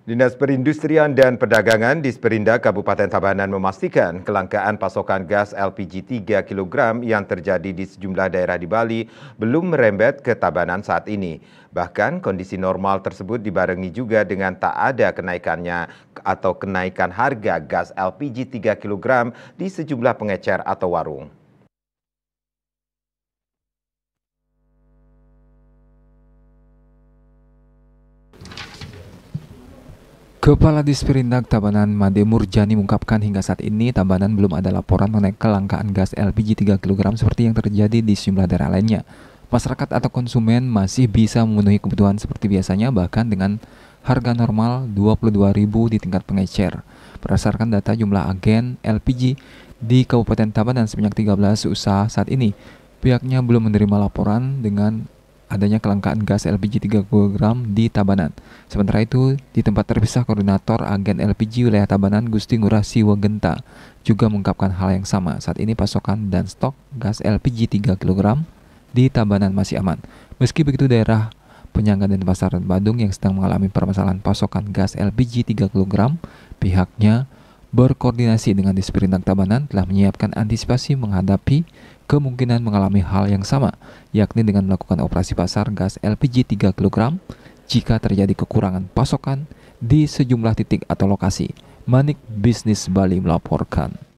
Dinas Perindustrian dan Perdagangan di Sperinda Kabupaten Tabanan memastikan kelangkaan pasokan gas LPG 3 kg yang terjadi di sejumlah daerah di Bali belum merembet ke Tabanan saat ini. Bahkan kondisi normal tersebut dibarengi juga dengan tak ada kenaikannya atau kenaikan harga gas LPG 3 kg di sejumlah pengecer atau warung. Kepala Disperindak Tabanan Made Murjani mengungkapkan hingga saat ini Tabanan belum ada laporan mengenai kelangkaan gas LPG 3 kg seperti yang terjadi di sejumlah daerah lainnya. Masyarakat atau konsumen masih bisa memenuhi kebutuhan seperti biasanya bahkan dengan harga normal 22.000 di tingkat pengecer. Berdasarkan data jumlah agen LPG di Kabupaten Tabanan sebanyak 13 usaha saat ini, pihaknya belum menerima laporan dengan adanya kelangkaan gas LPG 3 kg di Tabanan. Sementara itu, di tempat terpisah koordinator agen LPG wilayah Tabanan Gusti Ngurah Siwagenta juga mengungkapkan hal yang sama. Saat ini pasokan dan stok gas LPG 3 kg di Tabanan masih aman. Meski begitu daerah penyangga dan Pasar Bandung yang sedang mengalami permasalahan pasokan gas LPG 3 kg, pihaknya berkoordinasi dengan Disperindak Tabanan telah menyiapkan antisipasi menghadapi kemungkinan mengalami hal yang sama, yakni dengan melakukan operasi pasar gas LPG 3 kg jika terjadi kekurangan pasokan di sejumlah titik atau lokasi. Manik Bisnis Bali melaporkan.